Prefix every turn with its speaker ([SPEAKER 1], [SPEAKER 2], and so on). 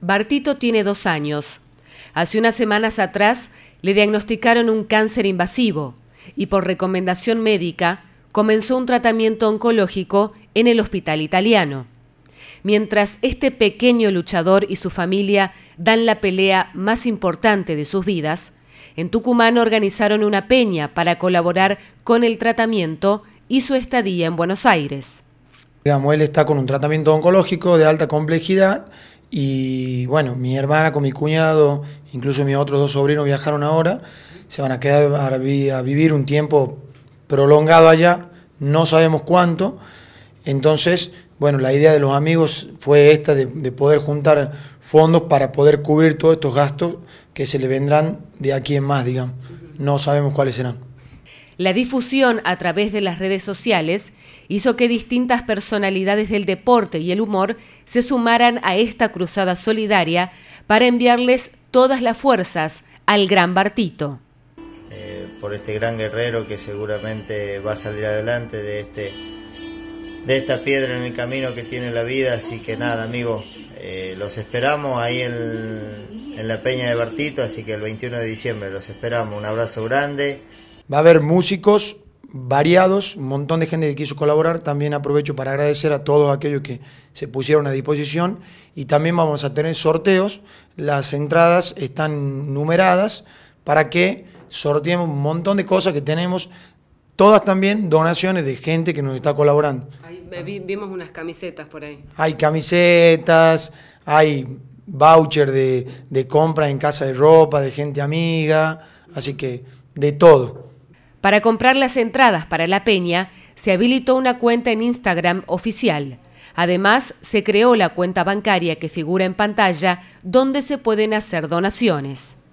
[SPEAKER 1] Bartito tiene dos años. Hace unas semanas atrás le diagnosticaron un cáncer invasivo y por recomendación médica comenzó un tratamiento oncológico en el hospital italiano. Mientras este pequeño luchador y su familia dan la pelea más importante de sus vidas, en Tucumán organizaron una peña para colaborar con el tratamiento y su estadía en Buenos Aires.
[SPEAKER 2] Digamos, está con un tratamiento oncológico de alta complejidad y bueno, mi hermana con mi cuñado, incluso mis otros dos sobrinos viajaron ahora, se van a quedar a, vivir un tiempo prolongado allá, no sabemos cuánto. Entonces, bueno, la idea de los amigos fue esta, de, poder juntar fondos para poder cubrir todos estos gastos que se le vendrán de aquí en más, digamos. No sabemos cuáles serán.
[SPEAKER 1] La difusión a través de las redes sociales hizo que distintas personalidades del deporte y el humor se sumaran a esta cruzada solidaria para enviarles todas las fuerzas al gran Bartito.
[SPEAKER 3] Eh, por este gran guerrero que seguramente va a salir adelante de, este, de esta piedra en el camino que tiene la vida, así que nada, amigos, eh, los esperamos ahí en, en la Peña de Bartito, así que el 21 de diciembre los esperamos, un abrazo grande.
[SPEAKER 2] Va a haber músicos, variados, un montón de gente que quiso colaborar. También aprovecho para agradecer a todos aquellos que se pusieron a disposición y también vamos a tener sorteos. Las entradas están numeradas para que sorteemos un montón de cosas que tenemos. Todas también donaciones de gente que nos está colaborando.
[SPEAKER 1] Eh, vimos unas camisetas por ahí.
[SPEAKER 2] Hay camisetas, hay voucher de, de compra en casa de ropa, de gente amiga, así que de todo.
[SPEAKER 1] Para comprar las entradas para la peña, se habilitó una cuenta en Instagram oficial. Además, se creó la cuenta bancaria que figura en pantalla, donde se pueden hacer donaciones.